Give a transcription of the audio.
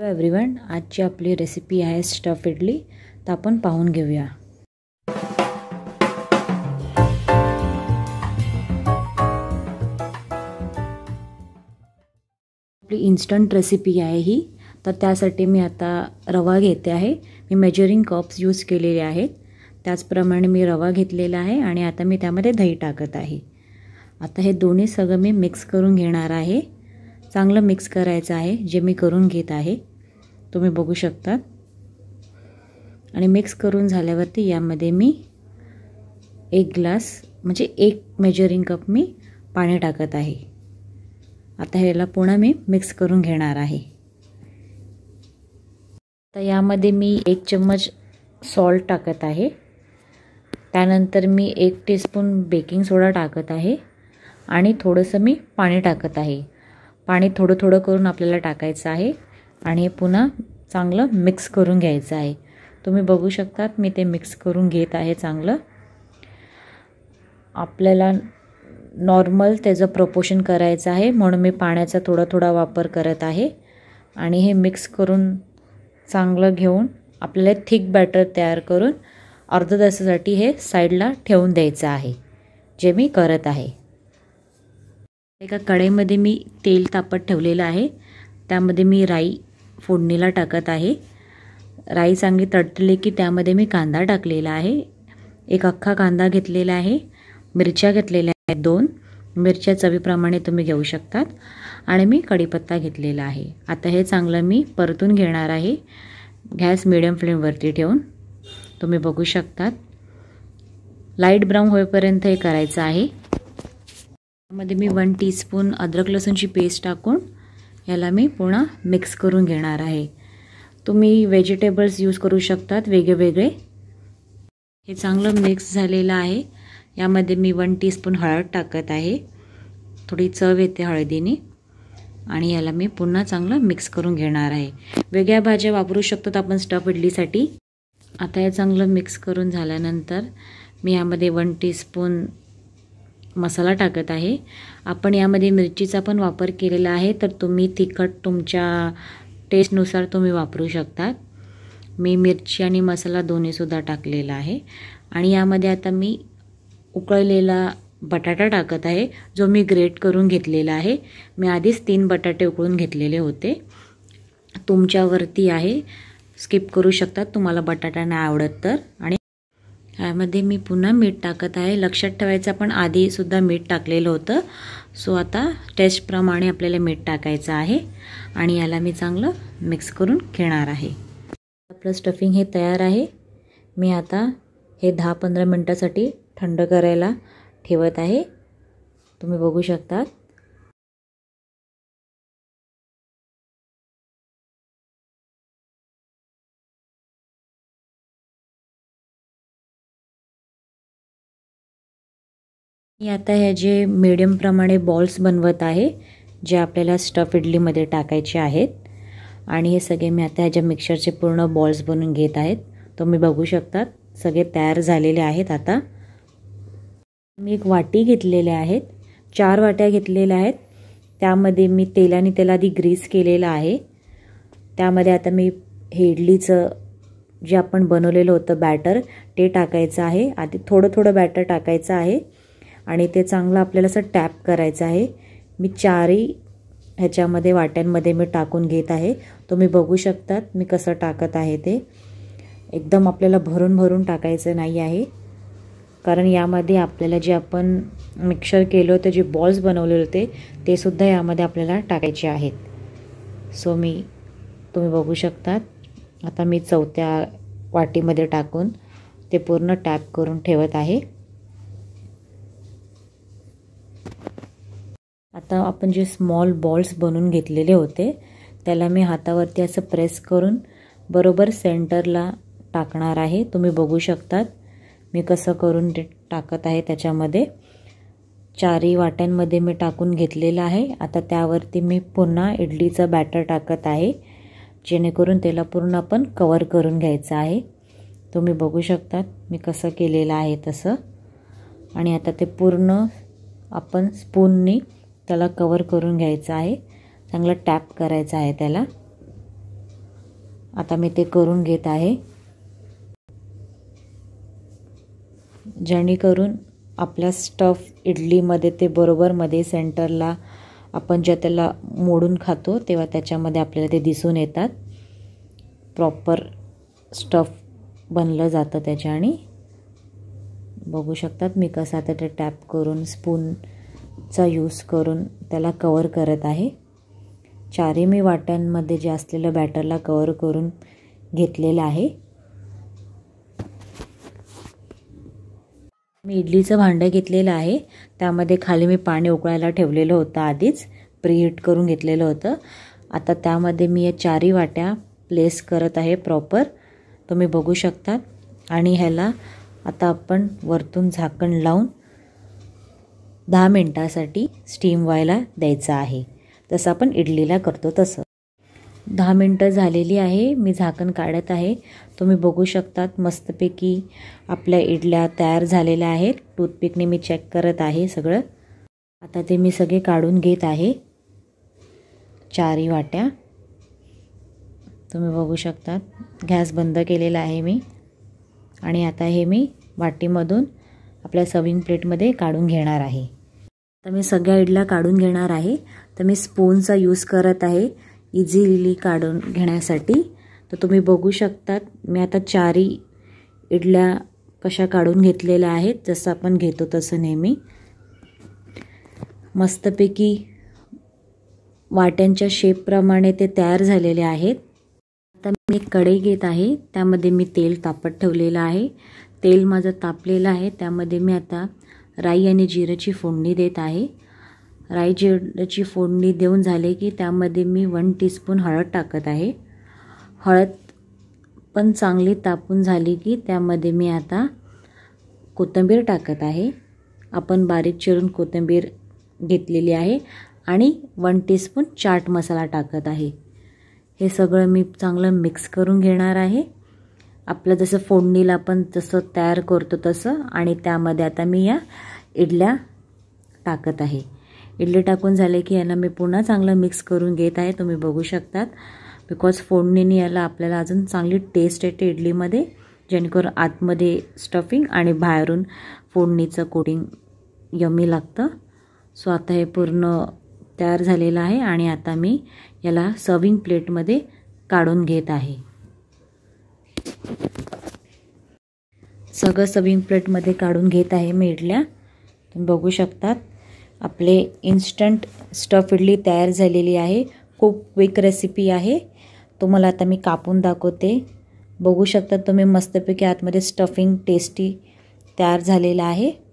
hello everyone आजची आपली recipe आहे स्टफ इडली तर आपण पाहून घेऊया आपली इन्स्टंट रेसिपी आहे ही तर त्यासाठी मी आता रवा घेते आहे मी मेजरिंग कप्स यूज केलेले आहेत त्याचप्रमाणे मी रवा घेतलेला आहे आणि आता मी त्यामध्ये दही टाकत आहे आता हे दोन्ही सगळं मी मिक्स करून घेणार आहे चांगलं मिक्स करायचं आहे जे मी करून घेत आहे तुम्ही बघू शकता आणि मिक्स करून झाल्यावरती यामध्ये मी एक ग्लास म्हणजे एक मेजरिंग कप मी पाणी टाकत आहे आता ह्याला पुन्हा मी मिक्स करून घेणार आहे आता यामध्ये मी एक चम्मच सॉल्ट टाकत आहे त्यानंतर मी एक टीस्पून बेकिंग सोडा टाकत आहे आणि थोडंसं मी पाणी टाकत आहे पाणी थोडं थोडं करून आपल्याला टाकायचं आहे आणि हे पुन्हा चांगलं मिक्स करून घ्यायचं आहे तुम्ही बघू शकतात मी ते मिक्स करून घेत आहे चांगलं आपल्याला नॉर्मल त्याचं प्रपोशन करायचं आहे म्हणून मी पाण्याचा थोडा थोडा वापर करत आहे आणि हे मिक्स करून चांगलं घेऊन आपल्याला थिक बॅटर तयार करून अर्ध तासासाठी हे साईडला ठेवून द्यायचं आहे जे मी करत आहे एका कढईमध्ये मी तेल तापत ठेवलेलं आहे त्यामध्ये मी राई फोडणीला टाकत आहे राई चांगली तडतली की त्यामध्ये मी कांदा टाकलेला आहे एक अख्खा कांदा घेतलेला आहे मिरच्या घेतलेल्या आहेत दोन मिरच्या चवीप्रमाणे तुम्ही घेऊ शकतात आणि मी कढीपत्ता घेतलेला आहे आता हे चांगलं मी परतून घेणार आहे गॅस मिडियम फ्लेमवरती ठेवून तुम्ही बघू शकतात लाईट ब्राऊन होईपर्यंत हे करायचं आहे यामध्ये मी वन टीस्पून अद्रक लसूणची पेस्ट टाकून याला मी पुन्हा मिक्स करून घेणार आहे तुम्ही व्हेजिटेबल्स यूज करू शकतात वेगळेवेगळे हे चांगलं मिक्स झालेलं आहे यामध्ये मी वन टीस्पून हळद टाकत आहे थोडी चव येते हळदीने आणि याला मी पुन्हा चांगलं मिक्स करून घेणार आहे वेगळ्या भाज्या वापरू शकतात आपण स्टफ इडलीसाठी आता हे चांगलं मिक्स करून झाल्यानंतर मी यामध्ये वन टीस्पून मसाला टाकत आहे आपण यामध्ये मिरचीचा पण वापर केलेला आहे तर तुम्ही तिखट तुमच्या टेस्टनुसार तुम्ही वापरू शकतात मी मिरची आणि मसाला दोन्हीसुद्धा टाकलेला आहे आणि यामध्ये आता मी उकळलेला बटाटा टाकत आहे जो मी ग्रेट करून घेतलेला आहे मी आधीच तीन बटाटे उकळून घेतलेले होते तुमच्यावरती आहे स्किप करू शकतात तुम्हाला बटाटा नाही आवडत तर आणि ह्यामध्ये मी पुन्हा मीठ टाकत आहे लक्षात ठेवायचं आपण आधीसुद्धा मीठ टाकलेलं होतं सो आता टेस्टप्रमाणे आपल्याला मीठ टाकायचं आहे आणि याला मी चांगलं मिक्स करून घेणार आहे आपलं स्टफिंग हे तयार आहे मी आता हे दहा पंधरा मिनटासाठी थंड करायला ठेवत आहे तुम्ही बघू शकतात मी आता ह्याचे मिडियमप्रमाणे बॉल्स बनवत आहे जे आपल्याला स्टफ इडलीमध्ये टाकायचे आहेत आणि हे सगळे मी आता ह्याच्या मिक्सरचे पूर्ण बॉल्स बनवून घेत आहेत तुम्ही बघू शकतात सगळे तयार झालेले आहेत आता मी एक वाटी घेतलेल्या आहेत चार वाट्या घेतलेल्या आहेत त्यामध्ये मी तेलाने तेल आधी ग्रीस केलेलं आहे त्यामध्ये आता मी हे इडलीचं जे आपण बनवलेलं होतं बॅटर ते टाकायचं आहे आधी थोडं थोडं बॅटर टाकायचं आहे आणि ते चांगलं आपल्याला असं टॅप करायचं आहे मी चारही ह्याच्यामध्ये वाट्यांमध्ये मी टाकून घेत आहे तुम्ही बघू शकतात मी कसं टाकत आहे ते एकदम आपल्याला भरून भरून टाकायचं नाही आहे कारण यामध्ये आपल्याला जे आपण मिक्सर केलं होतं जे बॉल्स बनवलेले होते ते सुद्धा यामध्ये आपल्याला टाकायचे आहेत सो मी तुम्ही बघू शकतात आता मी चौथ्या वाटीमध्ये टाकून ते पूर्ण टॅप करून ठेवत आहे आता आपण जे स्मॉल बॉल्स बनवून घेतलेले होते त्याला मी हातावरती असं प्रेस करून बरोबर सेंटरला टाकणार आहे तुम्ही बघू शकतात मी कसं करून ते टाकत आहे त्याच्यामध्ये चारही वाट्यांमध्ये मी टाकून घेतलेलं आहे आता त्यावरती मी पुन्हा इडलीचं बॅटर टाकत आहे जेणेकरून त्याला पूर्ण आपण कवर करून घ्यायचं आहे तुम्ही बघू शकतात मी कसं केलेलं आहे तसं आणि आता ते पूर्ण आपण स्पूननी त्याला कवर करून घ्यायचं आहे चांगलं टॅप करायचा आहे त्याला आता मी ते करून घेत आहे जेणेकरून आपला स्टफ इडलीमध्ये ते बरोबरमध्ये सेंटरला आपण ज्या त्याला मोडून खातो तेव्हा त्याच्यामध्ये आपल्याला ते दिसून येतात प्रॉपर स्टफ बनलं जातं त्याच्या आणि बघू शकतात मी कसं आता ते टॅप करून स्पून चा यूज करून त्याला कवर करत आहे चारही मी वाट्यांमध्ये जे असलेलं बॅटरला कवर करून घेतलेलं आहे मी इडलीचं भांडं घेतलेलं आहे त्यामध्ये खाली मी पाणी उकळायला ठेवलेलं होतं आधीच प्रीहीट करून घेतलेलं होतं आता त्यामध्ये मी या चारही वाट्या प्लेस करत आहे प्रॉपर तुम्ही बघू शकता आणि ह्याला आता आपण वरतून झाकण लावून दहा मिनटासाठी स्टीम व्हायला द्यायचं आहे तसं आपण इडलीला करतो तसं दहा मिनटं झालेली आहे मी झाकण काढत आहे तुम्ही बघू शकतात मस्तपैकी आपल्या इडल्या तयार झालेल्या आहेत टूथपिकने मी चेक करत आहे सगळं आता ते मी सगळे काढून घेत आहे चारही वाट्या तुम्ही बघू शकतात गॅस बंद केलेला आहे मी आणि आता हे मी वाटीमधून आपल्या सविंग प्लेटमध्ये काढून घेणार आहे तर मी सगळ्या इडल्या काढून घेणार आहे तर मी स्पूनचा यूज करत आहे इझिली काढून घेण्यासाठी तर तुम्ही बघू शकता मी आता चारी इडल्या कशा काढून घेतलेल्या आहेत जसं आपण घेतो तसं नेहमी मस्तपैकी वाट्यांच्या शेपप्रमाणे ते तयार झालेले आहेत आता मी एक कढई घेत आहे त्यामध्ये मी तेल तापत ठेवलेलं आहे तेल माझं तापलेलं आहे त्यामध्ये मी आता राई आणि जिऱ्याची फोडणी देत आहे राई जिऱ्याची फोडणी देऊन झाले की त्यामध्ये मी वन टीस्पून हळद टाकत आहे हळद पण चांगली तापून झाली की त्यामध्ये मी आता कोथिंबीर टाकत आहे आपण बारीक चिरून कोथिंबीर घेतलेली आहे आणि वन टीस्पून चाट मसाला टाकत आहे हे सगळं मी चांगलं मिक्स करून घेणार आहे आपलं जसं फोडणीला आपण जसं तयार करतो तसं आणि त्यामध्ये आता मी या इडल्या टाकत आहे इडली टाकून झाले की याला मी पुन्हा चांगलं मिक्स करून घेत आहे तुम्ही बघू शकतात बिकॉज फोडणीने याला आपल्याला अजून चांगली टेस्ट येते इडलीमध्ये जेणेकरून आतमध्ये स्टफिंग आणि बाहेरून फोडणीचं कोटिंग यमी लागतं सो आता हे पूर्ण तयार झालेलं आहे आणि आता मी याला सर्विंग प्लेटमध्ये काढून घेत आहे सगळं सविंग प्लेटमध्ये काढून घेत आहे मेडल्या तुम्ही बघू शकतात आपले इन्स्टंट स्टफ इडली तयार झालेली आहे खूप क्विक रेसिपी आहे तुम्हाला आता मी कापून दाखवते बघू शकता तुम्ही मस्तपैकी आतमध्ये स्टफिंग टेस्टी तयार झालेला आहे